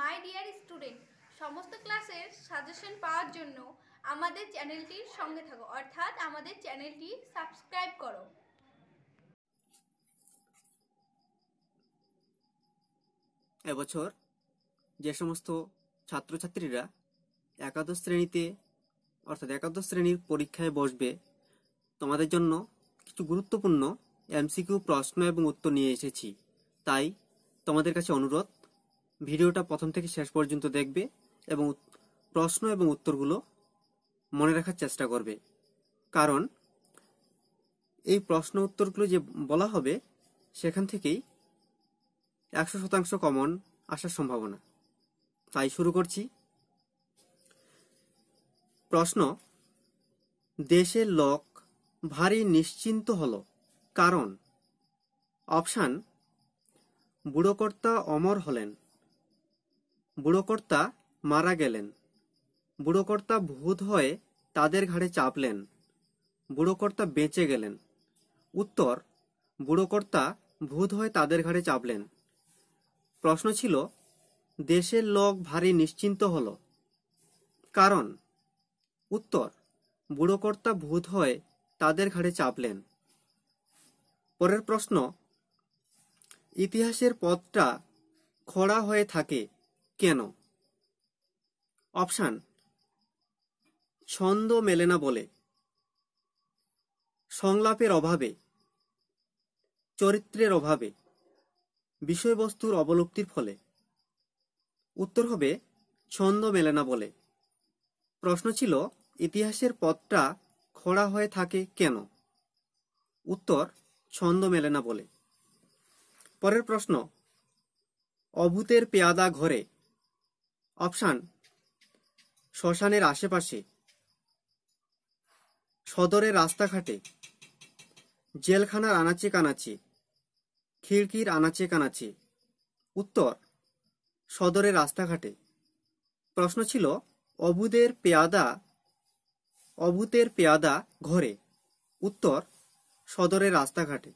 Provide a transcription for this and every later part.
my dear student সমস্ত ক্লাসের suggestion পাওয়ার জন্য আমাদের চ্যানেলটির সঙ্গে থাকো অর্থাৎ আমাদের চ্যানেলটি সাবস্ক্রাইব করো এবছর যে সমস্ত ছাত্রছাত্রীরা একাদশ শ্রেণীতে অর্থাৎ একাদশ শ্রেণীর পরীক্ষায় বসবে তোমাদের জন্য কিছু গুরুত্বপূর্ণ এমসিকিউ প্রশ্ন এবং উত্তর নিয়ে এসেছি তাই তোমাদের কাছে অনুরোধ ভিডিওটা প্রথম থেকে শেষ পর্যন্ত দেখবে এবং প্রশ্ন এবং উত্তরগুলো মনে রাখার চেষ্টা করবে কারণ এই প্রশ্ন উত্তরগুলো যে বলা হবে সেখান থেকেই একশো শতাংশ কমন আসার সম্ভাবনা তাই শুরু করছি প্রশ্ন দেশের লোক ভারী নিশ্চিন্ত হল কারণ অপশান বুড়োকর্তা অমর হলেন বুড়োকর্তা মারা গেলেন বুড়োকর্তা ভূত হয়ে তাদের ঘাড়ে চাপলেন বুড়োকর্তা বেঁচে গেলেন উত্তর বুড়োকর্তা ভূত হয়ে তাদের ঘাড়ে চাপলেন প্রশ্ন ছিল দেশের লোক ভারী নিশ্চিন্ত হল কারণ উত্তর বুড়োকর্তা ভূত হয়ে তাদের ঘাড়ে চাপলেন পরের প্রশ্ন ইতিহাসের পথটা খরা হয়ে থাকে কেন অপশান ছন্দ মেলে না বলে সংলাপের অভাবে চরিত্রের অভাবে বিষয়বস্তুর অবলুপ্তির ফলে উত্তর হবে ছন্দ মেলে না বলে প্রশ্ন ছিল ইতিহাসের পথটা খোঁড়া হয়ে থাকে কেন উত্তর ছন্দ মেলে না বলে পরের প্রশ্ন অভূতের পেয়াদা ঘরে অপশান শ্মশানের আশেপাশে সদরের রাস্তাঘাটে জেলখানার আনাচে কানাচে খিড়কির আনাচে কানাচে উত্তর সদরের রাস্তাঘাটে প্রশ্ন ছিল অবুদের পেয়াদা অবুতের পেয়াদা ঘরে উত্তর সদরের রাস্তাঘাটে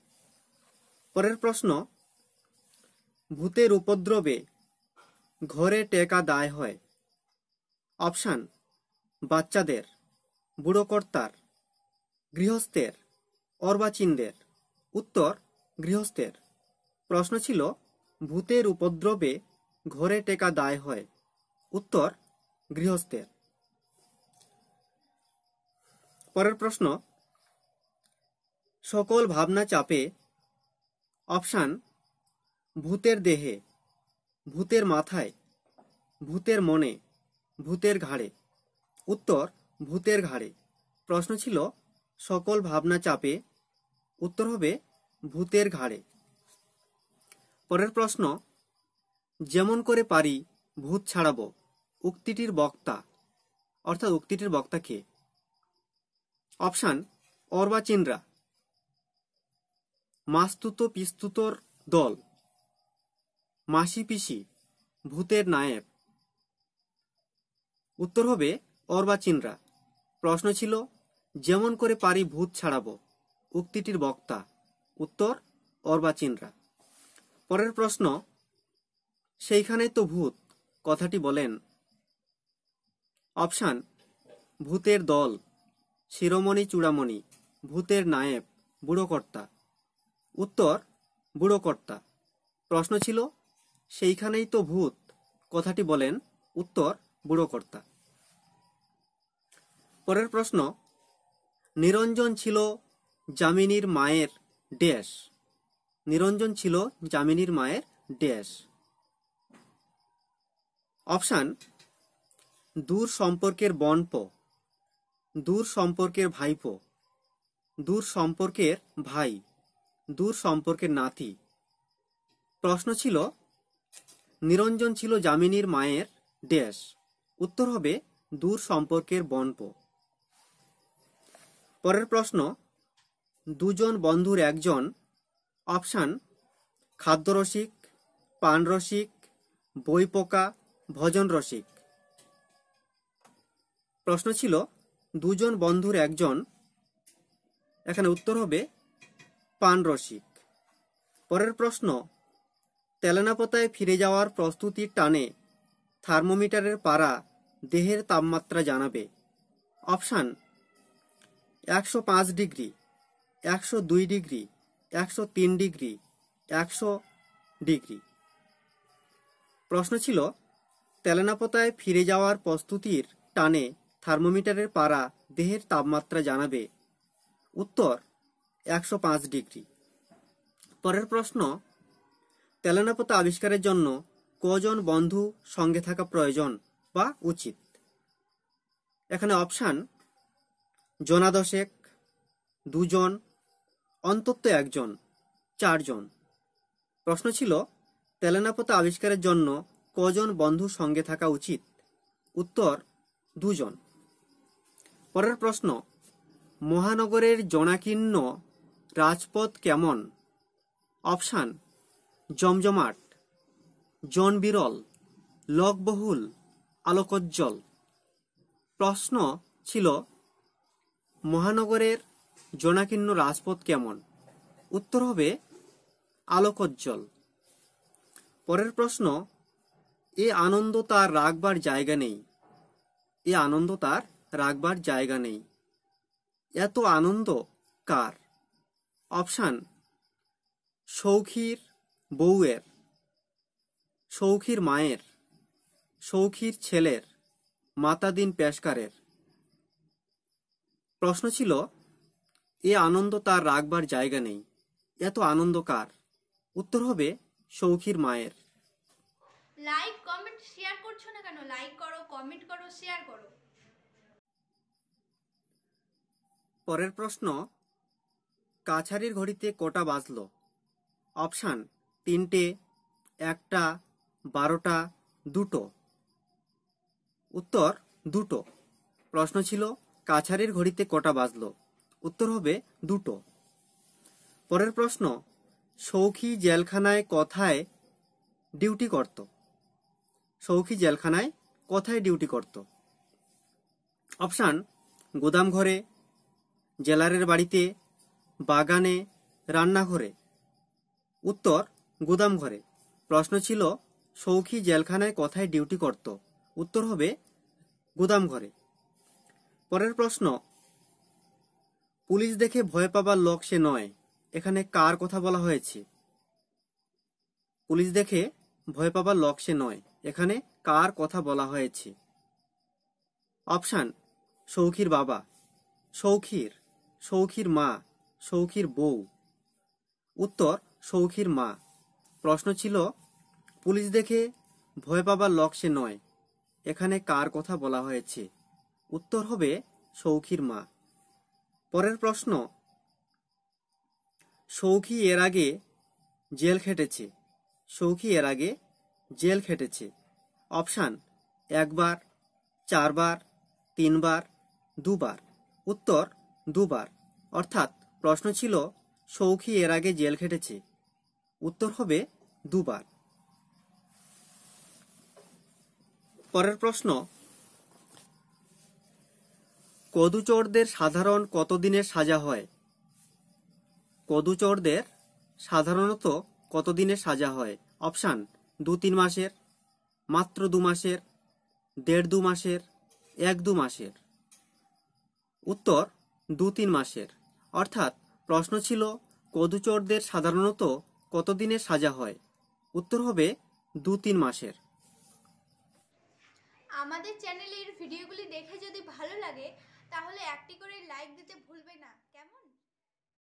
পরের প্রশ্ন ভূতের উপদ্রবে ঘরে টেকা দায় হয় অপশান বাচ্চাদের বুড়োকর্তার গৃহস্থের অর্বাচীনদের উত্তর গৃহস্থের প্রশ্ন ছিল ভূতের উপদ্রবে ঘরে টেকা দায় হয় উত্তর গৃহস্থের পরের প্রশ্ন সকল ভাবনা চাপে অপশান ভূতের দেহে ভূতের মাথায় ভূতের মনে ভূতের ঘাড়ে উত্তর ভূতের ঘাড়ে প্রশ্ন ছিল সকল ভাবনা চাপে উত্তর হবে ভূতের ঘাড়ে পরের প্রশ্ন যেমন করে পারি ভূত ছাড়াব উক্তিটির বক্তা অর্থাৎ উক্তিটির বক্তা কে অপশান অর্বাচিনরা মাস্তুত পিস্তুতর দল মাসি পিসি ভূতের নায়েব উত্তর হবে অর্বাচীনরা প্রশ্ন ছিল যেমন করে পারি ভূত ছাড়াবো উক্তিটির বক্তা উত্তর অর্বাচীনরা পরের প্রশ্ন সেইখানেই তো ভূত কথাটি বলেন অপশান ভূতের দল শিরোমণি চূড়ামণি ভূতের নায়েব বুড়োকর্তা উত্তর বুড়োকর্তা প্রশ্ন ছিল সেইখানেই তো ভূত কথাটি বলেন উত্তর বুড়োকর্তা পরের প্রশ্ন নিরঞ্জন ছিল যামিনীর মায়ের ড্যাশ নিরঞ্জন ছিল যামিনীর মায়ের ড্যাশ অপশান দূর সম্পর্কের বনপ দূর সম্পর্কের ভাইপো দূর সম্পর্কের ভাই দূর সম্পর্কের নাতি প্রশ্ন ছিল নিরঞ্জন ছিল যামিনীর মায়ের দেশ উত্তর হবে দূর সম্পর্কের বনপ পরের প্রশ্ন দুজন বন্ধুর একজন অপশান খাদ্যরসিক পানরসিক বই পোকা ভজন রসিক প্রশ্ন ছিল দুজন বন্ধুর একজন এখানে উত্তর হবে পানরসিক পরের প্রশ্ন তেলেনাপাতায় ফিরে যাওয়ার প্রস্তুতির টানে থার্মোমিটারের পারা দেহের তাপমাত্রা জানাবে অপশান একশো পাঁচ ডিগ্রি একশো দুই ডিগ্রি একশো তিন ডিগ্রি একশো ডিগ্রি প্রশ্ন ছিল তেলেনাপতায় ফিরে যাওয়ার প্রস্তুতির টানে থার্মোমিটারের পারা দেহের তাপমাত্রা জানাবে উত্তর একশো পাঁচ ডিগ্রি পরের প্রশ্ন তেলানাপাতা আবিষ্কারের জন্য কজন বন্ধু সঙ্গে থাকা প্রয়োজন বা উচিত এখানে অপশান জনাদশেক দুজন অন্তত একজন চারজন প্রশ্ন ছিল তেলানাপাতা আবিষ্কারের জন্য কজন বন্ধু সঙ্গে থাকা উচিত উত্তর দুজন পরের প্রশ্ন মহানগরের জনাকীর্ণ রাজপথ কেমন অপশান জমজমাট জন বিরল লোকবহুল আলোকজ্জ্বল প্রশ্ন ছিল মহানগরের জনাকীর্ণ রাজপথ কেমন উত্তর হবে আলোকজ্জ্বল পরের প্রশ্ন এ আনন্দ তার রাখবার জায়গা নেই এ আনন্দ তার রাখবার জায়গা নেই এত আনন্দ কার অপশান সৌখীর বউয়ের সৌখীর মায়ের সৌখীর ছেলের মাতাদিন পেশকারের প্রশ্ন ছিল এ আনন্দ তার রাখবার জায়গা নেই এত আনন্দ কার উত্তর হবে সৌখীর মায়ের লাইক কমেন্ট শেয়ার করছো না কেন লাইক করো কমেন্ট করো শেয়ার করো পরের প্রশ্ন কাছারির ঘড়িতে কটা বাজলো অপশান তিনটে একটা বারোটা দুটো উত্তর দুটো প্রশ্ন ছিল কাছারির ঘড়িতে কটা বাজল উত্তর হবে দুটো পরের প্রশ্ন সৌখী জেলখানায় কথায় ডিউটি করত সৌখী জেলখানায় কথায় ডিউটি করত অপশান গোদাম ঘরে জেলারের বাড়িতে বাগানে রান্নাঘরে উত্তর গুদাম ঘরে প্রশ্ন ছিল সৌখী জেলখানায় কথায় ডিউটি করত উত্তর হবে গুদাম ঘরে পরের প্রশ্ন পুলিশ দেখে ভয় পাবার লোক সে নয় এখানে কার কথা বলা হয়েছে পুলিশ দেখে ভয় পাবার লোক সে নয় এখানে কার কথা বলা হয়েছে অপশান সৌখীর বাবা সৌখীর সৌখীর মা সৌখীর বউ উত্তর সৌখীর মা প্রশ্ন ছিল পুলিশ দেখে ভয় পাবার সে নয় এখানে কার কথা বলা হয়েছে উত্তর হবে সৌখীর মা পরের প্রশ্ন সৌখী এর আগে জেল খেটেছে সৌখী এর আগে জেল খেটেছে অপশান একবার চারবার তিনবার দুবার উত্তর দুবার অর্থাৎ প্রশ্ন ছিল সৌখী এর আগে জেল খেটেছে উত্তর হবে দুবার পরের প্রশ্ন কদুচরদের সাধারণ কতদিনের সাজা হয় কদুচরদের সাধারণত কতদিনের সাজা হয় অপশান দু তিন মাসের মাত্র দু মাসের দেড় দু মাসের এক দু মাসের উত্তর দু তিন মাসের অর্থাৎ প্রশ্ন ছিল কদুচরদের সাধারণত কত দিনে সাজা হয় উত্তর হবে দু তিন মাসের আমাদের চ্যানেলের ভিডিওগুলি দেখে যদি ভালো লাগে তাহলে একটি করে লাইক দিতে ভুলবে না